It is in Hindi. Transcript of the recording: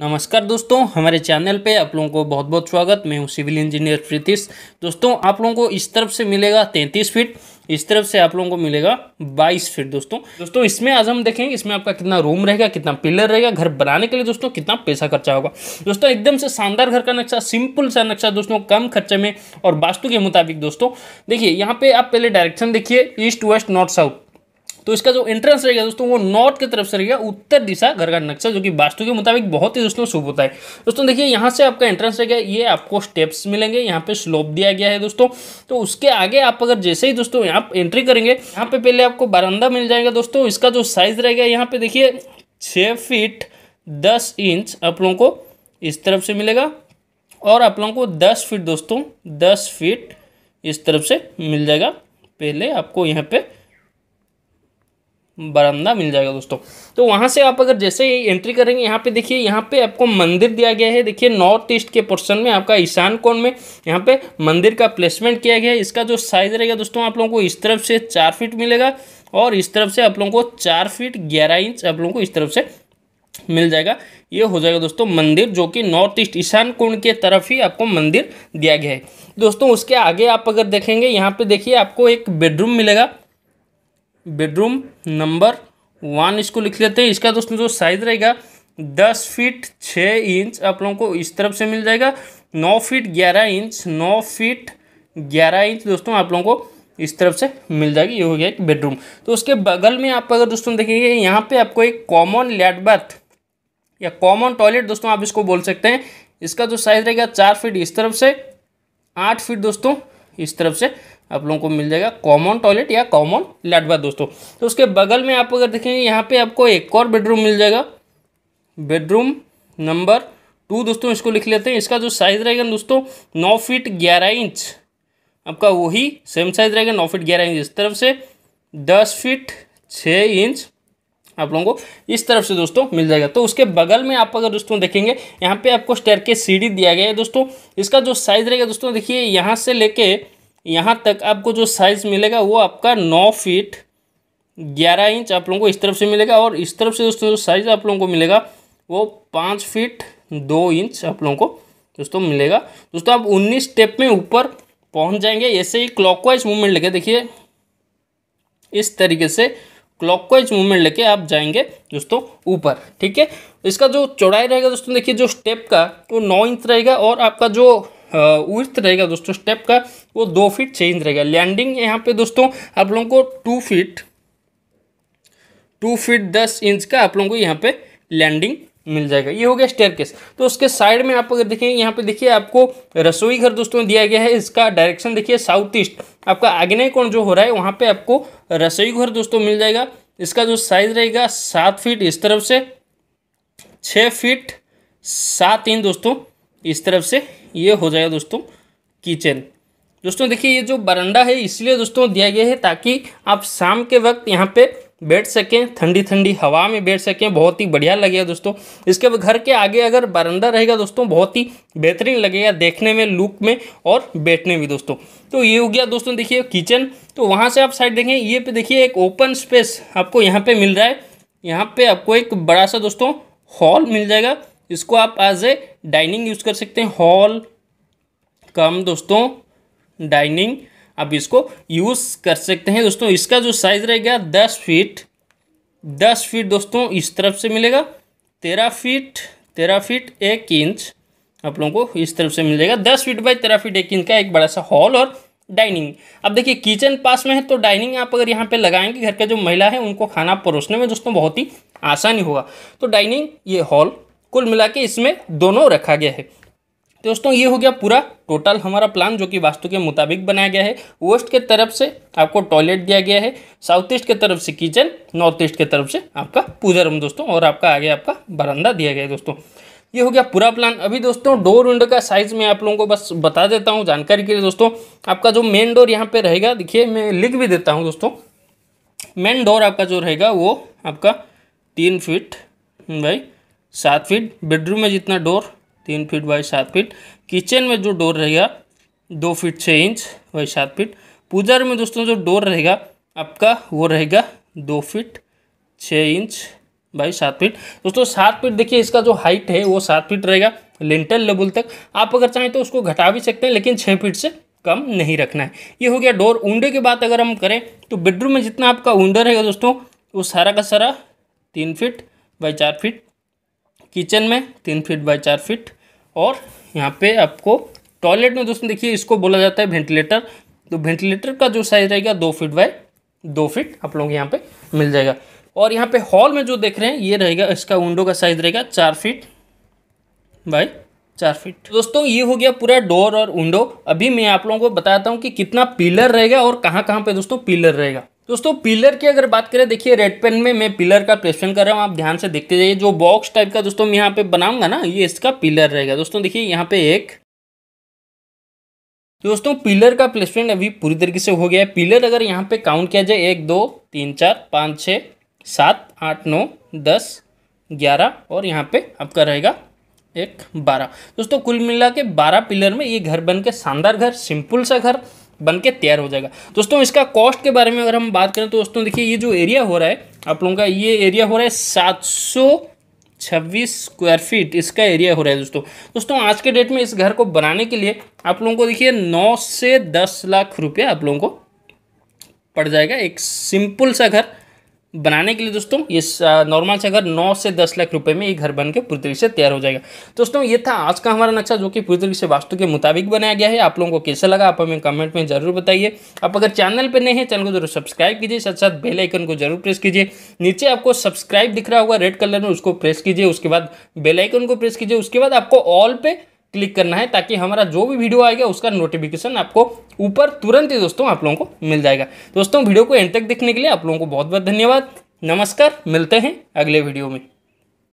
नमस्कार दोस्तों हमारे चैनल पे आप लोगों को बहुत बहुत स्वागत मैं हूँ सिविल इंजीनियर प्रीतिश दोस्तों आप लोगों को इस तरफ से मिलेगा 33 फीट इस तरफ से आप लोगों को मिलेगा 22 फीट दोस्तों दोस्तों इसमें आज हम देखेंगे इसमें आपका कितना रूम रहेगा कितना पिलर रहेगा घर बनाने के लिए दोस्तों कितना पैसा खर्चा होगा दोस्तों एकदम से शानदार घर का नक्शा सिंपल सा नक्शा दोस्तों कम खर्चे में और वास्तु के मुताबिक दोस्तों देखिए यहाँ पे आप पहले डायरेक्शन देखिए ईस्ट वेस्ट नॉर्थ साउथ तो इसका जो एंट्रेंस रहेगा दोस्तों वो नॉर्थ की तरफ से रहेगा उत्तर दिशा घर का नक्शा जो कि वास्तु के मुताबिक बहुत ही दोस्तों शुभ होता है दोस्तों देखिए यहाँ से आपका एंट्रेंस रहेगा ये आपको स्टेप्स मिलेंगे यहाँ पे स्लोप दिया गया है दोस्तों तो उसके आगे आप अगर जैसे ही दोस्तों यहाँ एंट्री करेंगे यहाँ पे पहले आपको बारंदा मिल जाएगा दोस्तों इसका जो साइज रहेगा यहाँ पे देखिए छः फीट दस इंच आप लोगों को इस तरफ से मिलेगा और आप लोगों को दस फीट दोस्तों दस फीट इस तरफ से मिल जाएगा पहले आपको यहाँ पे बरामदा मिल जाएगा दोस्तों तो वहाँ से आप अगर जैसे ही एंट्री करेंगे यहाँ पे देखिए यहाँ पे आपको मंदिर दिया गया है देखिए नॉर्थ ईस्ट के पोर्शन में आपका ईशान कोण में यहाँ पे मंदिर का प्लेसमेंट किया गया है इसका जो साइज़ रहेगा दोस्तों आप लोगों को इस तरफ से चार फीट मिलेगा और इस तरफ से आप लोगों को चार फीट ग्यारह इंच आप लोगों को इस तरफ से मिल जाएगा ये हो जाएगा दोस्तों मंदिर जो कि नॉर्थ ईस्ट ईशान कुंड के तरफ ही आपको मंदिर दिया गया है दोस्तों उसके आगे आप अगर देखेंगे यहाँ पे देखिए आपको एक बेडरूम मिलेगा बेडरूम नंबर वन इसको लिख लेते हैं इसका दोस्तों जो साइज रहेगा दस फीट छः इंच आप लोगों को इस तरफ से मिल जाएगा नौ फीट ग्यारह इंच नौ फीट ग्यारह इंच दोस्तों आप लोगों को इस तरफ से मिल जाएगी ये हो गया एक बेडरूम तो उसके बगल में आप अगर दोस्तों देखेंगे यहाँ पे आपको एक कॉमन लैट बाथ या कॉमन टॉयलेट दोस्तों आप इसको बोल सकते हैं इसका जो साइज रहेगा चार फीट इस तरफ से आठ फीट दोस्तों इस तरफ से आप लोगों को मिल जाएगा कॉमन टॉयलेट या कॉमन लाडवा दोस्तों तो उसके बगल में आप अगर देखेंगे यहाँ पे आपको एक और बेडरूम मिल जाएगा बेडरूम नंबर टू दोस्तों इसको लिख लेते हैं इसका जो साइज़ रहेगा दोस्तों नौ फीट ग्यारह इंच आपका वही सेम साइज़ रहेगा नौ फीट ग्यारह इंच इस तरफ से दस फीट छः इंच आप लोगों को इस तरफ से दोस्तों मिल जाएगा तो उसके बगल में आप अगर दोस्तों देखेंगे यहाँ पे आपको स्टेयर के सीढ़ी दिया गया है दोस्तों इसका जो साइज़ रहेगा दोस्तों देखिए यहाँ से लेके यहाँ तक आपको जो साइज़ मिलेगा वो आपका नौ फीट ग्यारह इंच आप लोगों को इस तरफ से मिलेगा और इस तरफ से दोस्तों जो साइज़ आप लोगों को मिलेगा वो पाँच फीट दो इंच आप लोगों को दोस्तों मिलेगा दोस्तों आप उन्नीस स्टेप में ऊपर पहुँच जाएंगे ऐसे ही क्लॉकवाइज मूवमेंट लेके देखिए इस तरीके से क्लॉकवाइज मूवमेंट लेके आप जाएंगे दोस्तों ऊपर ठीक है इसका जो चौड़ाई रहेगा दोस्तों देखिए जो स्टेप का वो तो नौ इंच रहेगा और आपका जो उर्थ रहेगा दोस्तों स्टेप का वो दो फीट चेंज रहेगा लैंडिंग यहाँ पे दोस्तों आप लोगों को टू फीट टू फीट दस इंच का आप लोगों को यहाँ पे लैंडिंग मिल जाएगा ये हो गया स्टेयर तो उसके साइड में आप अगर देखें यहाँ पे देखिए आपको रसोई घर दोस्तों दिया गया है इसका डायरेक्शन देखिए साउथ ईस्ट आपका आग्नेय कोण जो हो रहा है वहाँ पे आपको रसोई घर दोस्तों मिल जाएगा इसका जो साइज रहेगा सात फीट इस तरफ से छः फीट सात इंच दोस्तों इस तरफ से ये हो जाएगा दोस्तों किचन दोस्तों देखिए ये जो बरंडा है इसलिए दोस्तों दिया गया है ताकि आप शाम के वक्त यहाँ पे बैठ सकें ठंडी ठंडी हवा में बैठ सकें बहुत ही बढ़िया लगेगा दोस्तों इसके घर के आगे अगर बरंडा रहेगा दोस्तों बहुत ही बेहतरीन लगेगा देखने में लुक में और बैठने में दोस्तों तो ये हो गया दोस्तों देखिए किचन तो वहाँ से आप साइड देखें ये पे देखिए एक ओपन स्पेस आपको यहाँ पर मिल रहा है यहाँ पर आपको एक बड़ा सा दोस्तों हॉल मिल जाएगा इसको आप एज ए डाइनिंग यूज़ कर सकते हैं हॉल कम दोस्तों डाइनिंग आप इसको यूज़ कर सकते हैं दोस्तों इसका जो साइज़ रहेगा दस फीट दस फीट दोस्तों इस तरफ से मिलेगा तेरह फीट तेरह फीट एक इंच आप लोगों को इस तरफ से मिल जाएगा दस फीट बाई तेरह फीट एक इंच का एक बड़ा सा हॉल और डाइनिंग अब देखिए किचन पास में है तो डाइनिंग आप अगर यहाँ पे लगाएंगे घर के जो महिला है उनको खाना परोसने में दोस्तों बहुत ही आसानी होगा तो डाइनिंग ये हॉल कुल मिला के इसमें दोनों रखा गया है तो दोस्तों ये हो गया पूरा टोटल हमारा प्लान जो कि वास्तु के मुताबिक बनाया गया है वेस्ट के तरफ से आपको टॉयलेट दिया गया है साउथ ईस्ट के तरफ से किचन नॉर्थ ईस्ट के तरफ से आपका पूजा रूम दोस्तों और आपका आगे आपका बरंदा दिया गया है दोस्तों ये हो गया पूरा प्लान अभी दोस्तों डोर विंडो का साइज मैं आप लोगों को बस बता देता हूँ जानकारी के लिए दोस्तों आपका जो मेन डोर यहाँ पे रहेगा देखिए मैं लिख भी देता हूँ दोस्तों मेन डोर आपका जो रहेगा वो आपका तीन फीट बाई सात फीट बेडरूम में जितना डोर तीन फीट बाई सात फीट किचन में जो डोर रहेगा दो फीट छः इंच बाई सात फीट पूजा में दोस्तों जो डोर रहेगा आपका वो रहेगा दो फीट छः इंच बाई सात फीट दोस्तों सात फीट देखिए इसका जो हाइट है वो सात फीट रहेगा लेंटल लेवल तक आप अगर चाहें तो उसको घटा भी सकते हैं लेकिन छः फीट से कम नहीं रखना है ये हो गया डोर ऊंडे की बात अगर हम करें तो बेडरूम में जितना आपका ऊंडा रहेगा दोस्तों वो सारा का सारा तीन फीट बाई चार फीट किचन में तीन फीट बाय चार फीट और यहाँ पे आपको टॉयलेट में दोस्तों देखिए इसको बोला जाता है वेंटिलेटर तो वेंटिलेटर का जो साइज रहेगा दो फीट बाय दो फीट आप लोग यहाँ पे मिल जाएगा और यहाँ पे हॉल में जो देख रहे हैं ये रहेगा इसका विंडो का साइज रहेगा चार फीट बाय चार फीट तो दोस्तों ये हो गया पूरा डोर और विंडो अभी मैं आप लोगों को बताता हूँ कि कितना पिलर रहेगा और कहाँ कहाँ पे दोस्तों पिलर रहेगा दोस्तों पिलर की अगर बात करें देखिए रेड पेन में मैं पिलर का प्लेसमेंट कर रहा हूँ आप ध्यान से देखते जाइए जो बॉक्स टाइप का दोस्तों मैं यहाँ पे बनाऊंगा ना ये इसका पिलर रहेगा दोस्तों देखिए यहाँ पे एक दोस्तों पिलर का प्लेसमेंट अभी पूरी तरीके से हो गया है पिलर अगर यहाँ पे काउंट किया जाए एक दो तीन चार पाँच छः सात आठ नौ दस ग्यारह और यहाँ पे आपका रहेगा एक बारह दोस्तों कुल मिला के बारह पिलर में ये घर बन के शानदार घर सिंपल सा घर बन के तैयार हो जाएगा दोस्तों इसका कॉस्ट के बारे में अगर हम बात करें तो दोस्तों देखिए ये जो एरिया हो रहा है आप लोगों का ये एरिया हो रहा है सात सौ छब्बीस स्क्वायर फीट इसका एरिया हो रहा है दोस्तों दोस्तों आज के डेट में इस घर को बनाने के लिए आप लोगों को देखिए नौ से दस लाख रुपया आप लोगों को पड़ जाएगा एक सिंपल सा घर बनाने के लिए दोस्तों ये नॉर्मल से घर 9 से 10 लाख रुपए में ये घर बनकर पूरी तरीके से तैयार हो जाएगा दोस्तों ये था आज का हमारा नक्शा जो कि पूरी तरीके से वास्तु के मुताबिक बनाया गया है आप लोगों को कैसा लगा आप हमें कमेंट में जरूर बताइए आप अगर चैनल पर नए हैं चैनल को जरूर सब्सक्राइब कीजिए साथ साथ बेलाइकन को जरूर प्रेस कीजिए नीचे आपको सब्सक्राइब दिख रहा होगा रेड कलर में उसको प्रेस कीजिए उसके बाद बेलाइकन को प्रेस कीजिए उसके बाद आपको ऑल पे क्लिक करना है ताकि हमारा जो भी वीडियो आएगा उसका नोटिफिकेशन आपको ऊपर तुरंत ही दोस्तों आप लोगों को मिल जाएगा दोस्तों वीडियो को एंड तक देखने के लिए आप लोगों को बहुत बहुत धन्यवाद नमस्कार मिलते हैं अगले वीडियो में